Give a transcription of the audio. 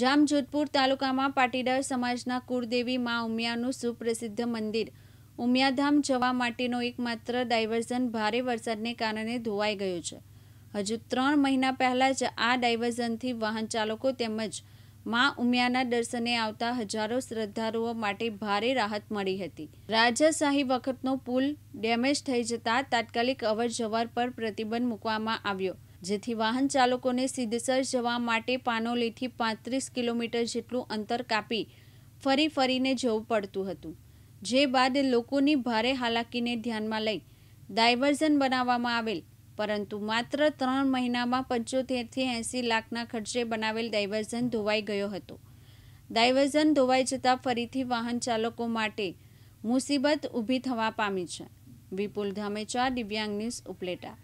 જામજોધપુર તાલુકામાં પાટીદાર સમાજના કુળદેવી મા ઉમિયાનું સુપ્રસિદ્ધ મંદિર ઉમિયાધામ જવા માટેનો એકમાત્ર ડાયવર્ઝન ભારે વરસાદને કારણે ધોવાઈ ગયો છે હજુ ત્રણ મહિના પહેલાં જ આ ડાયવર્ઝનથી વાહન ચાલકો તેમજ મા ઉમિયાના દર્શને આવતા હજારો શ્રદ્ધાળુઓ માટે ભારે રાહત મળી હતી રાજાશાહી વખતનો પુલ ડેમેજ થઈ જતા તાત્કાલિક અવર જવર પર પ્રતિબંધ મૂકવામાં આવ્યો જેથી વાહન ચાલકોને સિદ્ધસર જવા માટે પાનોલીથી પાંત્રીસ કિલોમીટર જેટલું અંતર કાપી ફરી ફરીને જવું પડતું હતું જે બાદ લોકોની ભારે હાલાકીને ધ્યાનમાં લઈ ડાયવર્ઝન બનાવવામાં આવેલ પરંતુ માત્ર ત્રણ મહિનામાં પંચોતેરથી એંસી લાખના ખર્ચે બનાવેલ ડાયવર્ઝન ધોવાઈ ગયો હતો ડાયવર્ઝન ધોવાઈ જતાં ફરીથી વાહન ચાલકો માટે મુસીબત ઊભી થવા પામી છે વિપુલ ધામેચા દિવ્યાંગ ન્યૂઝ ઉપલેટા